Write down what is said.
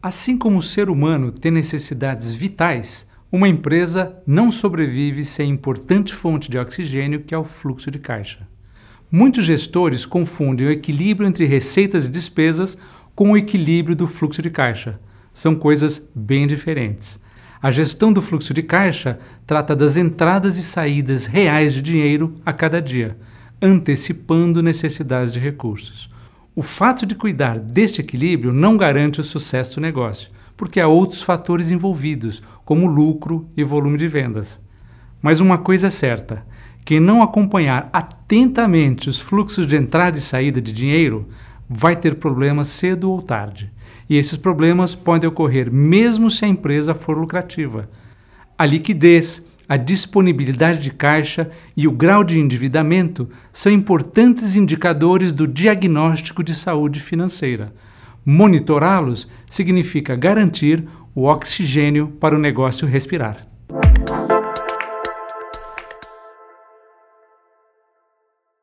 Assim como o ser humano tem necessidades vitais, uma empresa não sobrevive sem importante fonte de oxigênio que é o fluxo de caixa. Muitos gestores confundem o equilíbrio entre receitas e despesas com o equilíbrio do fluxo de caixa. São coisas bem diferentes. A gestão do fluxo de caixa trata das entradas e saídas reais de dinheiro a cada dia, antecipando necessidades de recursos. O fato de cuidar deste equilíbrio não garante o sucesso do negócio, porque há outros fatores envolvidos, como lucro e volume de vendas. Mas uma coisa é certa: quem não acompanhar atentamente os fluxos de entrada e saída de dinheiro vai ter problemas cedo ou tarde. E esses problemas podem ocorrer mesmo se a empresa for lucrativa. A liquidez, a disponibilidade de caixa e o grau de endividamento são importantes indicadores do diagnóstico de saúde financeira. Monitorá-los significa garantir o oxigênio para o negócio respirar.